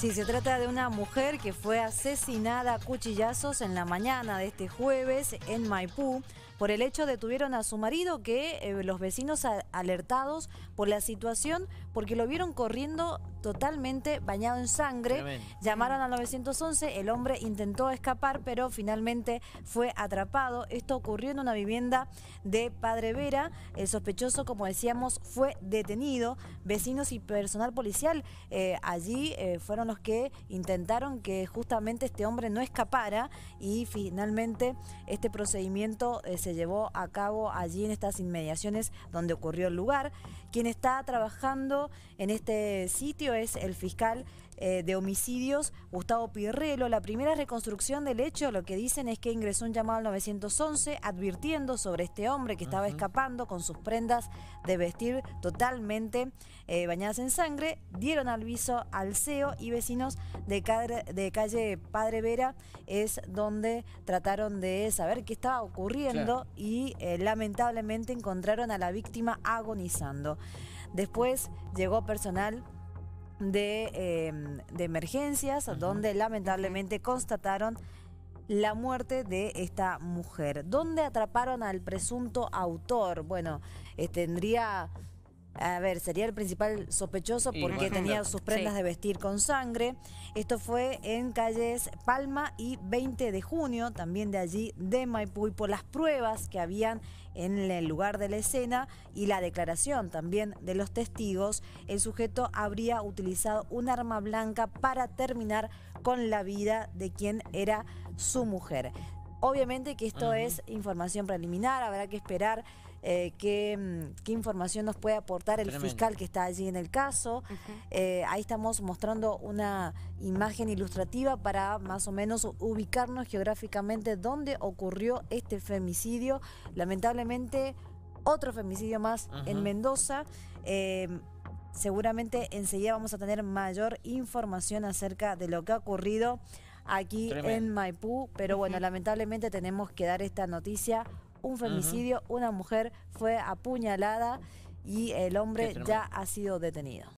Sí, se trata de una mujer que fue asesinada a cuchillazos en la mañana de este jueves en Maipú por el hecho detuvieron a su marido que eh, los vecinos alertados por la situación porque lo vieron corriendo totalmente bañado en sangre. Llamaron al 911, el hombre intentó escapar pero finalmente fue atrapado. Esto ocurrió en una vivienda de Padre Vera. El sospechoso, como decíamos, fue detenido. Vecinos y personal policial eh, allí eh, fueron los que intentaron que justamente este hombre no escapara y finalmente este procedimiento se se llevó a cabo allí en estas inmediaciones donde ocurrió el lugar. Quien está trabajando en este sitio es el fiscal eh, de homicidios, Gustavo Pirrelo. La primera reconstrucción del hecho, lo que dicen es que ingresó un llamado al 911 advirtiendo sobre este hombre que estaba escapando con sus prendas de vestir totalmente eh, bañadas en sangre. Dieron al viso al CEO y vecinos de, calle Padre Vera es donde trataron de saber qué estaba ocurriendo y eh, lamentablemente encontraron a la víctima agonizando. Después llegó personal de, em, emergencias donde lamentablemente constataron la muerte de esta mujer. ¿Dónde atraparon al presunto autor? Bueno, eh, tendría a ver, sería el principal sospechoso porque tenía sus prendas de vestir con sangre. Esto fue en calles Palma y 20 de junio, también de allí de Maipú, y por las pruebas que habían en el lugar de la escena y la declaración también de los testigos, el sujeto habría utilizado un arma blanca para terminar con la vida de quien era su mujer. Obviamente que esto es información preliminar, habrá que esperar eh, mm, qué, información nos puede aportar el fiscal que está allí en el caso. Eh, ahí estamos mostrando una imagen ilustrativa para más o menos ubicarnos geográficamente dónde ocurrió este femicidio. Lamentablemente, otro femicidio más en Mendoza. Eh, seguramente enseguida vamos a tener mayor información acerca de lo que ha ocurrido aquí en Maipú. Pero bueno, lamentablemente tenemos que dar esta noticia. Un femicidio, una mujer fue apuñalada y el hombre ya ha sido detenido.